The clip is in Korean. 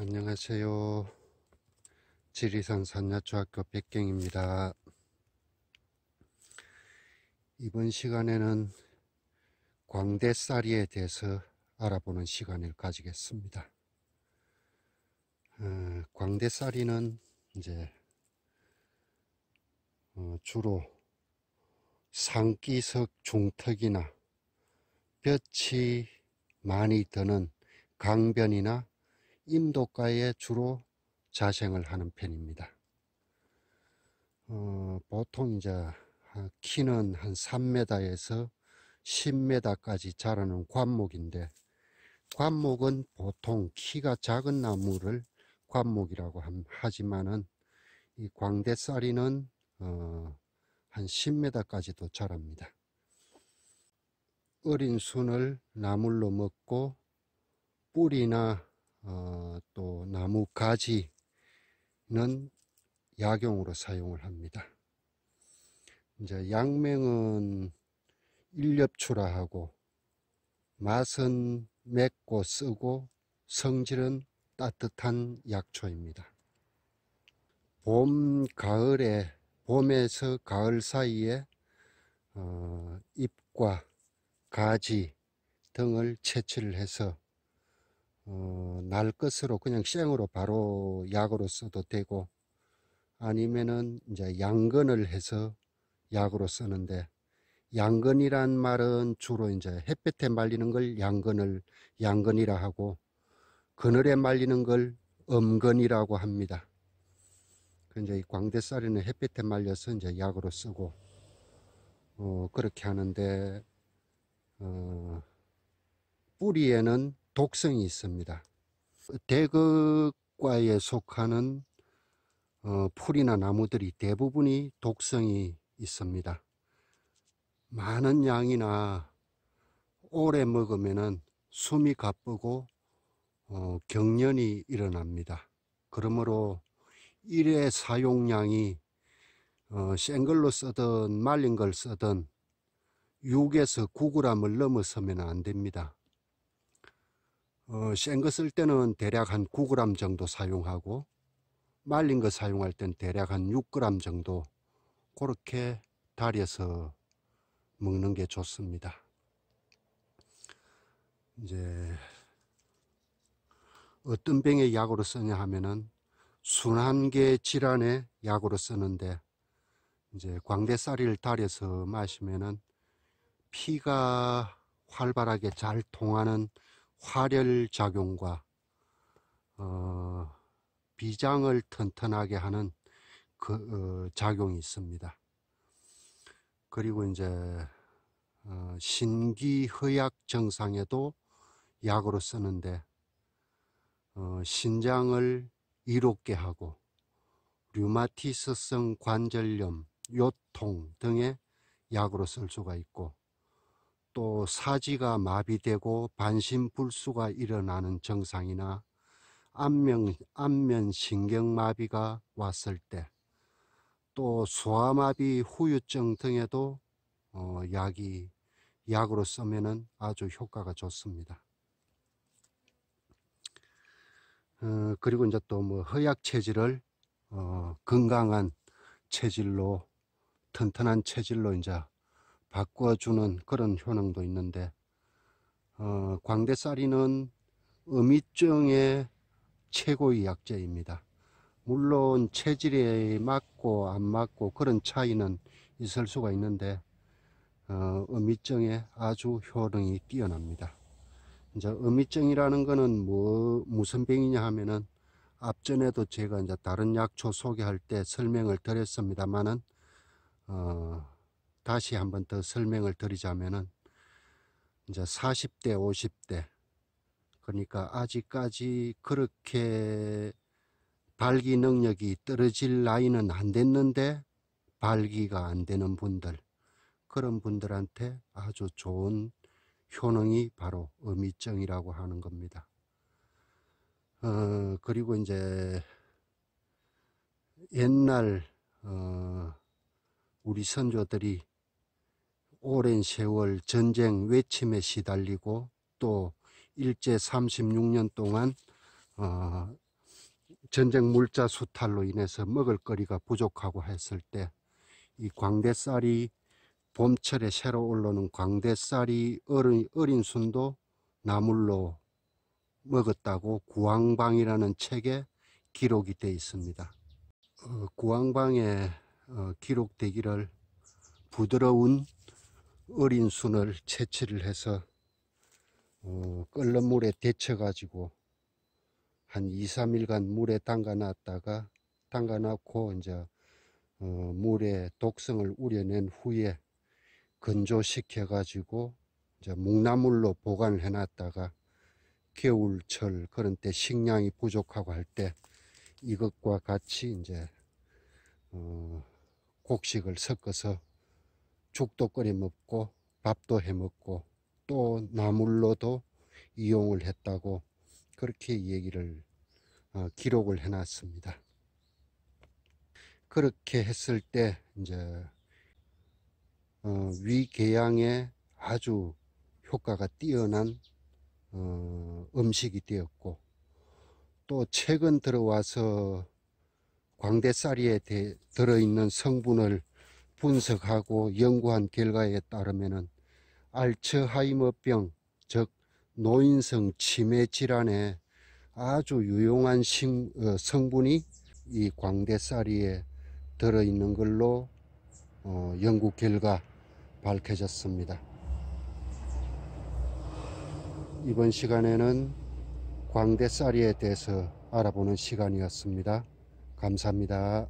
안녕하세요. 지리산 산야초학교 백경입니다. 이번 시간에는 광대살이에 대해서 알아보는 시간을 가지겠습니다. 어, 광대살이는 이제 어, 주로 상기석 중턱이나 볕이 많이 드는 강변이나 임도가에 주로 자생을 하는 편입니다. 어, 보통 이제 키는 한 3m에서 10m까지 자라는 관목인데 관목은 보통 키가 작은 나무를 관목이라고 하지만은 이 광대쌀이는 어, 한 10m까지도 자랍니다. 어린 순을 나물로 먹고 뿌리나 어, 또 나무 가지는 약용으로 사용을 합니다. 이제 양맹은 일렵추라 하고 맛은 맵고 쓰고 성질은 따뜻한 약초입니다. 봄, 가을에 봄에서 가을 사이에 어, 잎과 가지 등을 채취를 해서 어, 날 것으로 그냥 생으로 바로 약으로 써도 되고 아니면은 이제 양근을 해서 약으로 쓰는데 양근이란 말은 주로 이제 햇볕에 말리는 걸 양근을 양근이라 하고 그늘에 말리는 걸 엄근이라고 합니다. 그 이제 이 광대살이는 햇볕에 말려서 이제 약으로 쓰고 어, 그렇게 하는데 어, 뿌리에는 독성이 있습니다. 대극과에 속하는 어, 풀이나 나무들이 대부분이 독성이 있습니다. 많은 양이나 오래 먹으면 숨이 가쁘고 어, 경련이 일어납니다. 그러므로 일의 사용량이 어, 생걸로 쓰든 말린 걸 쓰든 6에서 9g을 넘어서면 안 됩니다. 어, 센거 쓸 때는 대략 한 9g 정도 사용하고 말린 거 사용할 땐 대략 한 6g 정도 그렇게 달여서 먹는 게 좋습니다. 이제 어떤 병에 약으로 쓰냐 하면은 순환계 질환에 약으로 쓰는데 이제 광대살리를 달여서 마시면은 피가 활발하게 잘 통하는 화렬작용과 어, 비장을 튼튼하게 하는 그 어, 작용이 있습니다. 그리고 이제 어, 신기허약 증상에도 약으로 쓰는데 어, 신장을 이롭게 하고 류마티스성 관절염, 요통 등의 약으로 쓸 수가 있고 또 사지가 마비되고 반신불수가 일어나는 증상이나 안면, 안면 신경마비가 왔을 때, 또 소아마비 후유증 등에도 어, 약이, 약으로 쓰면은 아주 효과가 좋습니다. 어, 그리고 이제 또뭐 허약 체질을 어, 건강한 체질로 튼튼한 체질로 이제 바꿔주는 그런 효능도 있는데 어, 광대살이는 음이증의 최고의 약재입니다. 물론 체질에 맞고 안 맞고 그런 차이는 있을 수가 있는데 어, 음이증에 아주 효능이 뛰어납니다. 이제 음이증이라는 거는 뭐 무슨 병이냐 하면은 앞전에도 제가 이제 다른 약초 소개할 때 설명을 드렸습니다만은 어, 다시 한 번 더 설명을 드리자면은 이제 40대, 50대 그러니까 아직까지 그렇게 발기 능력이 떨어질 나이는 안 됐는데 발기가 안 되는 분들 그런 분들한테 아주 좋은 효능이 바로 음이증이라고 하는 겁니다. 어, 그리고 이제 옛날 어, 우리 선조들이 오랜 세월 전쟁 외침에 시달리고 또 일제 36년 동안 어, 전쟁 물자 수탈로 인해서 먹을거리가 부족하고 했을 때 이 광대쌀이 봄철에 새로 올라오는 광대쌀이 어린, 어린 순도 나물로 먹었다고 구황방이라는 책에 기록이 되어 있습니다. 어, 구황방에 어, 기록되기를 부드러운 어린 순을 채취를 해서 어, 끓는 물에 데쳐 가지고 한 2, 3일간 물에 담가 놨다가 담가 놓고 이제 어, 물에 독성을 우려낸 후에 건조시켜 가지고 이제 묵나물로 보관해 을 놨다가 겨울철 그런 때 식량이 부족하고 할 때 이것과 같이 이제 어, 곡식을 섞어서 죽도 끓여 먹고 밥도 해 먹고 또 나물로도 이용을 했다고 그렇게 얘기를 어, 기록을 해놨습니다. 그렇게 했을 때 이제 어, 위궤양에 아주 효과가 뛰어난 어, 음식이 되었고 또 최근 들어와서 광대사리에 들어있는 성분을 분석하고 연구한 결과에 따르면 알츠하이머병 즉 노인성 치매 질환에 아주 유용한 어, 성분이 이 광대사리에 들어있는 걸로 어, 연구 결과 밝혀졌습니다. 이번 시간에는 광대사리에 대해서 알아보는 시간이었습니다. 감사합니다.